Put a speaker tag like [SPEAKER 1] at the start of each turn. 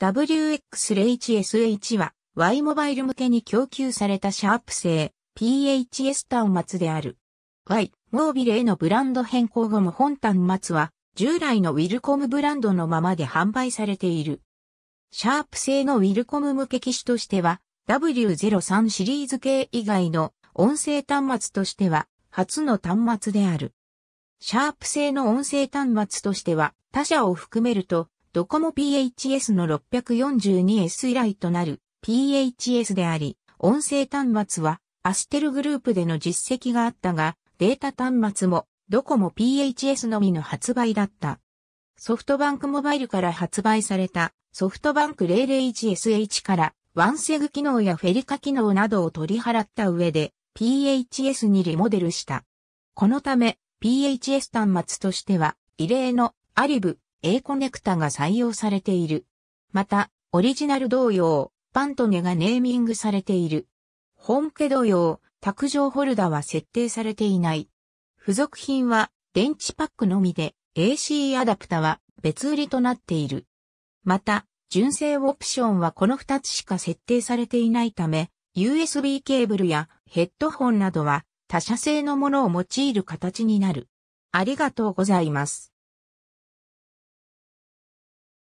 [SPEAKER 1] WX01SH は Y モバイル向けに供給されたシャープ製 PHS 端末である。Y モービルへのブランド変更後も本端末は従来のウィルコムブランドのままで販売されている。シャープ製のウィルコム向け機種としては W03 シリーズ系以外の音声端末としては初の端末である。シャープ製の音声端末としては他社を含めるとドコモ PHS の 642S 以来となる PHS であり、音声端末はアステルグループでの実績があったが、データ端末もドコモ PHS のみの発売だった。ソフトバンクモバイルから発売されたソフトバンク 001SH からワンセグ機能やフェリカ機能などを取り払った上で PHS にリモデルした。このため PHS 端末としては異例のアリブ A コネクタが採用されている。また、オリジナル同様、パントネがネーミングされている。本家同様、卓上ホルダーは設定されていない。付属品は電池パックのみで AC アダプタは別売りとなっている。また、純正オプションはこの2つしか設定されていないため、USB ケーブルやヘッドホンなどは他社製のものを用いる形になる。ありがとうございます。